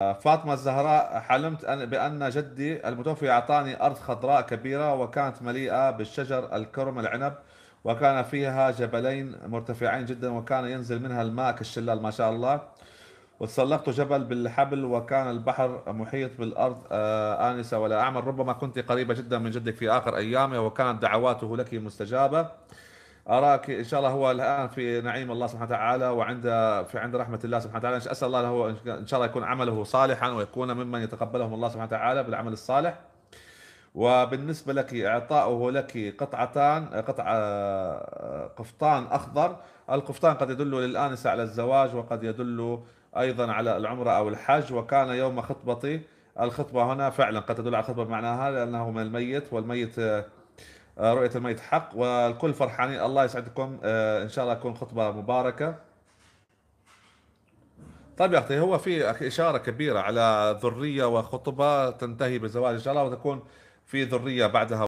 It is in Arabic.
فاطمة الزهراء حلمت أن بأن جدي المتوفي أعطاني أرض خضراء كبيرة وكانت مليئة بالشجر الكرم العنب وكان فيها جبلين مرتفعين جدا وكان ينزل منها الماء كالشلال ما شاء الله وتسلقت جبل بالحبل وكان البحر محيط بالأرض آه، آنسة ولا أعمل ربما كنت قريبة جدا من جدك في آخر أيامه وكانت دعواته لك مستجابة اراك ان شاء الله هو الان في نعيم الله سبحانه وتعالى وعند في عند رحمه الله سبحانه وتعالى اسال الله له ان شاء الله يكون عمله صالحا ويكون ممن يتقبلهم الله سبحانه وتعالى بالعمل الصالح وبالنسبه لك اعطاؤه لك قطعتان قطعه قفطان اخضر القفطان قد يدل للانسه على الزواج وقد يدل ايضا على العمره او الحج وكان يوم خطبتي الخطبه هنا فعلا قد تدل على الخطبه بمعناها لانه من الميت والميت آه، رؤيه الميت حق والكل فرحانين الله يسعدكم آه، ان شاء الله تكون خطبه مباركه طيب يا اخي هو في اشاره كبيره على ذريه وخطبه تنتهي بزواج ان شاء الله وتكون في ذريه بعدها